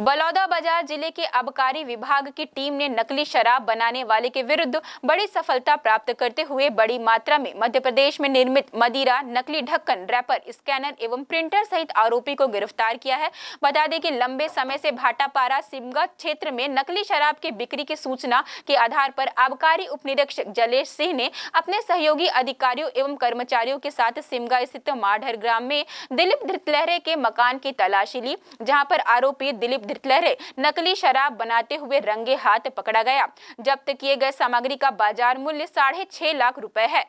बलौदाबाजार जिले के आबकारी विभाग की टीम ने नकली शराब बनाने वाले के विरुद्ध बड़ी सफलता प्राप्त करते हुए बड़ी मात्रा में मध्य प्रदेश में निर्मित मदिरा नकली ढक्कन रैपर स्कैनर एवं प्रिंटर सहित आरोपी को गिरफ्तार किया है बता दें कि लंबे समय से भाटापारा सिमगा क्षेत्र में नकली शराब की बिक्री की सूचना के आधार पर आबकारी उप निरीक्षक जलेश सिंह ने अपने सहयोगी अधिकारियों एवं कर्मचारियों के साथ सिमगा स्थित माढ़र ग्राम में दिलीप धृतलहरे के मकान की तलाशी ली जहाँ पर आरोपी दिलीप धृतलहरे नकली शराब बनाते हुए रंगे हाथ पकड़ा गया जब्त किए गए सामग्री का बाजार मूल्य साढ़े छह लाख रुपए है